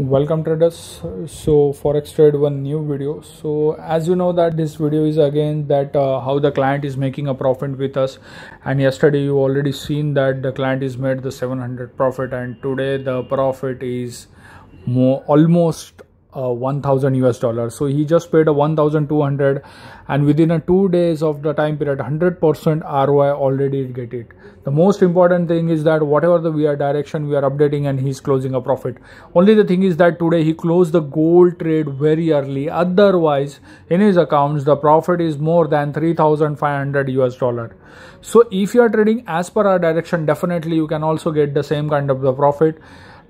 welcome traders so forex trade one new video so as you know that this video is again that uh, how the client is making a profit with us and yesterday you already seen that the client is made the 700 profit and today the profit is more almost uh, 1000 US dollars. So he just paid a 1200 and within a two days of the time period 100% ROI already get it. The most important thing is that whatever the we are direction we are updating and he's closing a profit. Only the thing is that today he closed the gold trade very early. Otherwise in his accounts the profit is more than 3500 US dollar. So if you are trading as per our direction definitely you can also get the same kind of the profit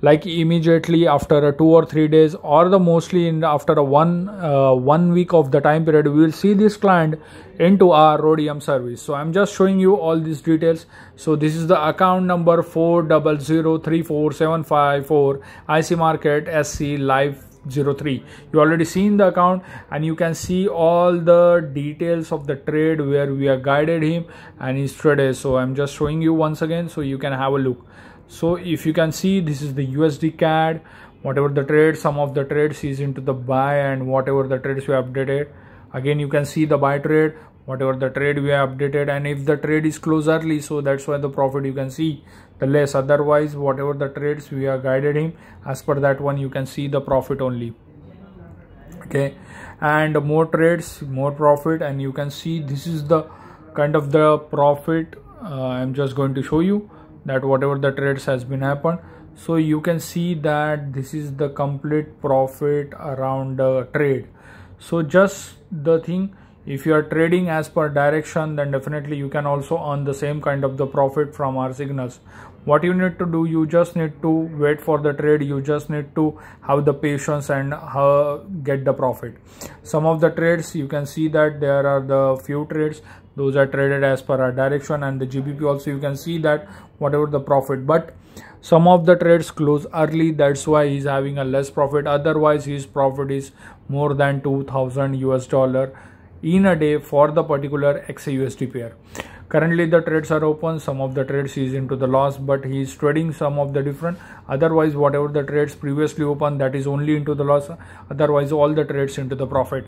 like immediately after two or three days or the mostly in after a one uh, one week of the time period we will see this client into our rhodium service so i'm just showing you all these details so this is the account number 40034754 ic market sc live 03 you already seen the account and you can see all the details of the trade where we are guided him and his trade so i'm just showing you once again so you can have a look so if you can see this is the usd cad whatever the trade some of the trades is into the buy and whatever the trades we updated again you can see the buy trade whatever the trade we updated and if the trade is closed early so that's why the profit you can see the less otherwise whatever the trades we are guided him as per that one you can see the profit only okay and more trades more profit and you can see this is the kind of the profit uh, i'm just going to show you that whatever the trades has been happened so you can see that this is the complete profit around trade so just the thing if you are trading as per direction then definitely you can also earn the same kind of the profit from our signals what you need to do you just need to wait for the trade you just need to have the patience and uh, get the profit some of the trades you can see that there are the few trades those are traded as per our direction and the gbp also you can see that whatever the profit but some of the trades close early that's why he's having a less profit otherwise his profit is more than 2000 us dollar in a day for the particular XAUSD pair. Currently the trades are open, some of the trades is into the loss but he is trading some of the different otherwise whatever the trades previously open that is only into the loss otherwise all the trades into the profit.